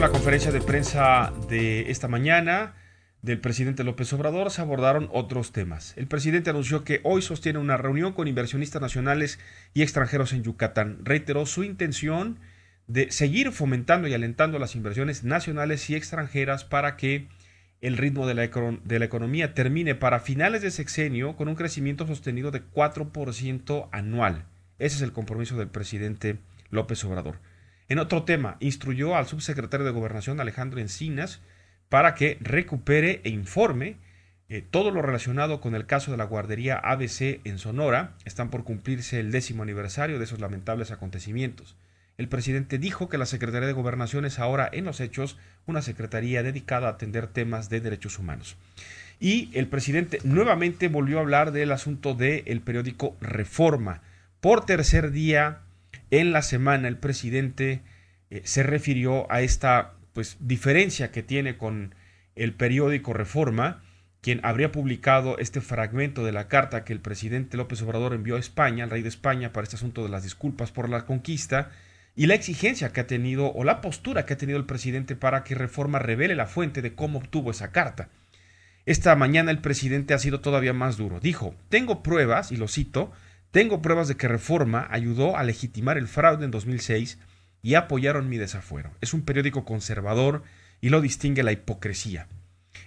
la conferencia de prensa de esta mañana del presidente López Obrador se abordaron otros temas. El presidente anunció que hoy sostiene una reunión con inversionistas nacionales y extranjeros en Yucatán. Reiteró su intención de seguir fomentando y alentando las inversiones nacionales y extranjeras para que el ritmo de la, de la economía termine para finales de sexenio con un crecimiento sostenido de 4% anual. Ese es el compromiso del presidente López Obrador. En otro tema, instruyó al subsecretario de Gobernación Alejandro Encinas para que recupere e informe eh, todo lo relacionado con el caso de la guardería ABC en Sonora. Están por cumplirse el décimo aniversario de esos lamentables acontecimientos. El presidente dijo que la Secretaría de Gobernación es ahora, en los hechos, una secretaría dedicada a atender temas de derechos humanos. Y el presidente nuevamente volvió a hablar del asunto del el periódico Reforma. Por tercer día en la semana el presidente eh, se refirió a esta pues, diferencia que tiene con el periódico Reforma, quien habría publicado este fragmento de la carta que el presidente López Obrador envió a España, al rey de España, para este asunto de las disculpas por la conquista, y la exigencia que ha tenido o la postura que ha tenido el presidente para que Reforma revele la fuente de cómo obtuvo esa carta. Esta mañana el presidente ha sido todavía más duro. Dijo, tengo pruebas, y lo cito, tengo pruebas de que Reforma ayudó a legitimar el fraude en 2006 y apoyaron mi desafuero. Es un periódico conservador y lo distingue la hipocresía.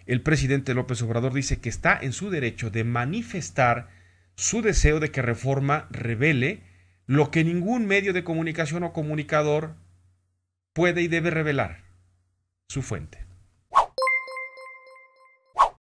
El presidente López Obrador dice que está en su derecho de manifestar su deseo de que Reforma revele lo que ningún medio de comunicación o comunicador puede y debe revelar, su fuente.